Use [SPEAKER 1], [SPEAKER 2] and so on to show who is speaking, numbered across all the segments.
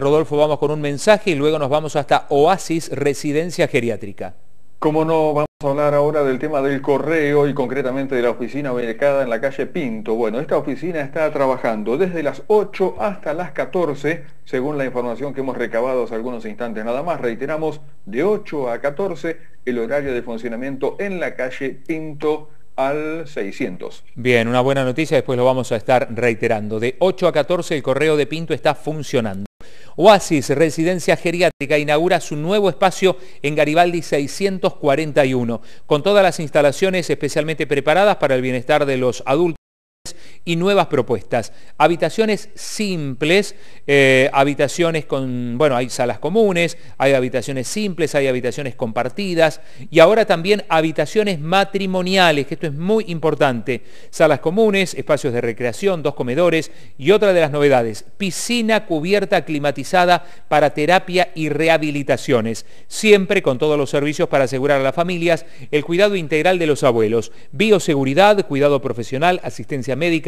[SPEAKER 1] Rodolfo, vamos con un mensaje y luego nos vamos hasta Oasis Residencia Geriátrica.
[SPEAKER 2] Como no, vamos a hablar ahora del tema del correo y concretamente de la oficina ubicada en la calle Pinto. Bueno, esta oficina está trabajando desde las 8 hasta las 14, según la información que hemos recabado hace algunos instantes nada más. Reiteramos, de 8 a 14 el horario de funcionamiento en la calle Pinto al 600.
[SPEAKER 1] Bien, una buena noticia, después lo vamos a estar reiterando. De 8 a 14 el correo de Pinto está funcionando. Oasis Residencia Geriátrica inaugura su nuevo espacio en Garibaldi 641, con todas las instalaciones especialmente preparadas para el bienestar de los adultos y nuevas propuestas. Habitaciones simples, eh, habitaciones con, bueno, hay salas comunes, hay habitaciones simples, hay habitaciones compartidas y ahora también habitaciones matrimoniales, que esto es muy importante. Salas comunes, espacios de recreación, dos comedores y otra de las novedades, piscina cubierta climatizada para terapia y rehabilitaciones, siempre con todos los servicios para asegurar a las familias el cuidado integral de los abuelos, bioseguridad, cuidado profesional, asistencia médica,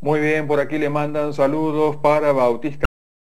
[SPEAKER 2] Muy bien, por aquí le mandan saludos para Bautista.